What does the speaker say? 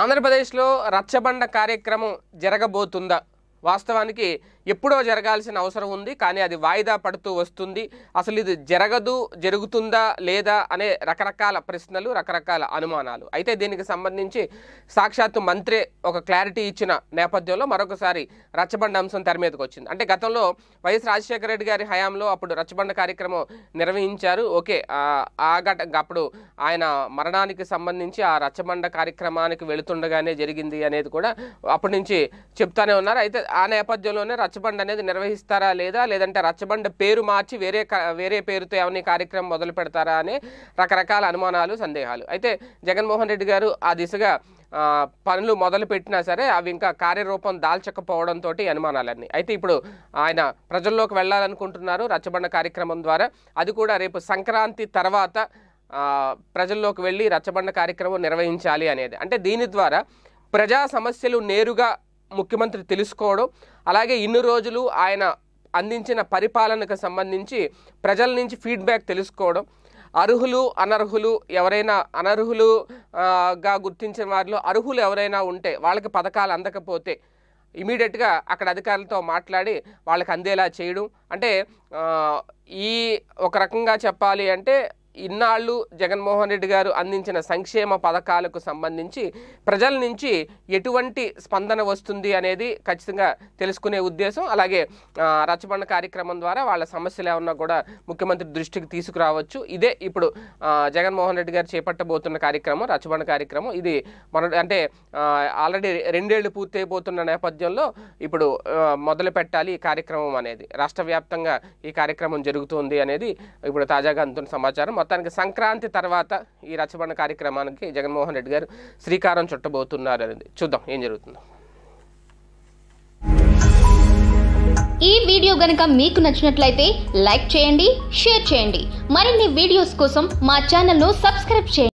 ఆంధ్రప్రదేశ్లో రచ్చబండ కార్యక్రమం జరగబోతుందా వాస్తవానికి ఎప్పుడో జరగాల్సిన అవసరం ఉంది కానీ అది వాయిదా పడుతూ వస్తుంది అసలు ఇది జరగదు జరుగుతుందా లేదా అనే రకరకాల ప్రశ్నలు రకరకాల అనుమానాలు అయితే దీనికి సంబంధించి సాక్షాత్తు మంత్రి ఒక క్లారిటీ ఇచ్చిన నేపథ్యంలో మరొకసారి రచ్చబండ అంశం తెర మీదకి వచ్చింది అంటే గతంలో వైఎస్ రాజశేఖర రెడ్డి గారి హయాంలో అప్పుడు రచ్చబండ కార్యక్రమం నిర్వహించారు ఓకే ఆ ఘట అప్పుడు ఆయన మరణానికి సంబంధించి ఆ రచ్చబండ కార్యక్రమానికి వెళుతుండగానే జరిగింది అనేది కూడా అప్పటి నుంచి చెప్తానే ఉన్నారు అయితే ఆ నేపథ్యంలోనే రచ్చబండ అనేది నిర్వహిస్తారా లేదా లేదంటే రచ్చబండ పేరు మార్చి వేరే వేరే పేరుతో ఏమైనా కార్యక్రమం మొదలు పెడతారా అనే రకరకాల అనుమానాలు సందేహాలు అయితే జగన్మోహన్ రెడ్డి గారు ఆ దిశగా పనులు మొదలు పెట్టినా సరే అవి ఇంకా కార్యరూపం దాల్చకపోవడంతో అనుమానాలన్నీ అయితే ఇప్పుడు ఆయన ప్రజల్లోకి వెళ్ళాలనుకుంటున్నారు రచ్చబండ కార్యక్రమం ద్వారా అది కూడా రేపు సంక్రాంతి తర్వాత ప్రజల్లోకి వెళ్ళి రచ్చబండ కార్యక్రమం నిర్వహించాలి అనేది అంటే దీని ద్వారా ప్రజా సమస్యలు నేరుగా ముఖ్యమంత్రి తెలుసుకోవడం అలాగే ఇన్ని రోజులు ఆయన అందించిన పరిపాలనకు సంబంధించి ప్రజల నుంచి ఫీడ్బ్యాక్ తెలుసుకోవడం అర్హులు అనర్హులు ఎవరైనా అనర్హులుగా గుర్తించిన వారిలో అర్హులు ఎవరైనా ఉంటే వాళ్ళకి పథకాలు అందకపోతే ఇమీడియట్గా అక్కడ అధికారులతో మాట్లాడి వాళ్ళకి అందేలా చేయడం అంటే ఈ ఒక రకంగా చెప్పాలి అంటే ఇన్నాళ్ళు జగన్మోహన్ రెడ్డి గారు అందించిన సంక్షేమ పథకాలకు సంబంధించి ప్రజల నుంచి ఎటువంటి స్పందన వస్తుంది అనేది ఖచ్చితంగా తెలుసుకునే ఉద్దేశం అలాగే రచ్చబండ కార్యక్రమం ద్వారా వాళ్ళ సమస్యలు ఏమన్నా కూడా ముఖ్యమంత్రి దృష్టికి తీసుకురావచ్చు ఇదే ఇప్పుడు జగన్మోహన్ రెడ్డి గారు చేపట్టబోతున్న కార్యక్రమం రచ్చబండ కార్యక్రమం ఇది మన అంటే ఆల్రెడీ రెండేళ్లు పూర్తయిపోతున్న నేపథ్యంలో ఇప్పుడు మొదలు పెట్టాలి ఈ కార్యక్రమం అనేది రాష్ట్ర వ్యాప్తంగా ఈ కార్యక్రమం జరుగుతుంది అనేది ఇప్పుడు తాజాగా అందుతున్న సమాచారం మొత్తానికి సంక్రాంతి తర్వాత ఈ రచ్చబండ కార్యక్రమానికి జగన్మోహన్ రెడ్డి గారు శ్రీకారం చుట్టబోతున్నారు అనేది చూద్దాం ఏం జరుగుతుందో ఈ వీడియో గనక మీకు నచ్చినట్లయితే లైక్ చేయండి షేర్ చేయండి మరిన్ని వీడియోస్ కోసం మా ను సబ్స్క్రైబ్ చేయండి